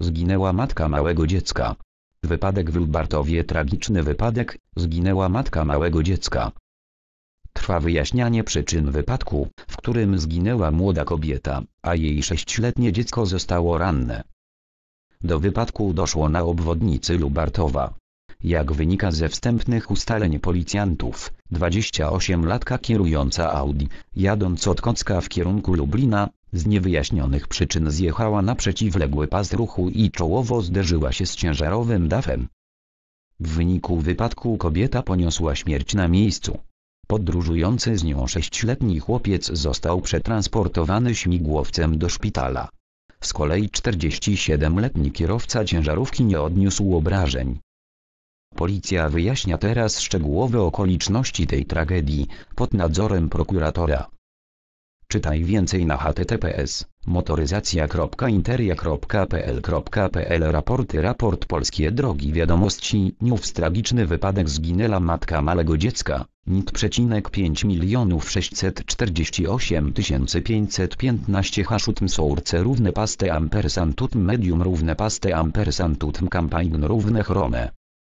zginęła matka małego dziecka. Wypadek w Lubartowie tragiczny wypadek, zginęła matka małego dziecka. Trwa wyjaśnianie przyczyn wypadku, w którym zginęła młoda kobieta, a jej sześcioletnie dziecko zostało ranne. Do wypadku doszło na obwodnicy Lubartowa. Jak wynika ze wstępnych ustaleń policjantów, 28-latka kierująca Audi, jadąc od Kocka w kierunku Lublina, z niewyjaśnionych przyczyn zjechała na przeciwległy pas ruchu i czołowo zderzyła się z ciężarowym dafem. W wyniku wypadku kobieta poniosła śmierć na miejscu. Podróżujący z nią sześcioletni chłopiec został przetransportowany śmigłowcem do szpitala. Z kolei 47-letni kierowca ciężarówki nie odniósł obrażeń. Policja wyjaśnia teraz szczegółowe okoliczności tej tragedii, pod nadzorem prokuratora. Czytaj więcej na https motoryzacja.interia.pl.pl Raporty Raport Polskie Drogi Wiadomości News Tragiczny wypadek zginęła matka małego dziecka 5 milionów 648 515 Haszutm source równe paste ampersand tut medium równe paste ampersand tut campaign równe chrome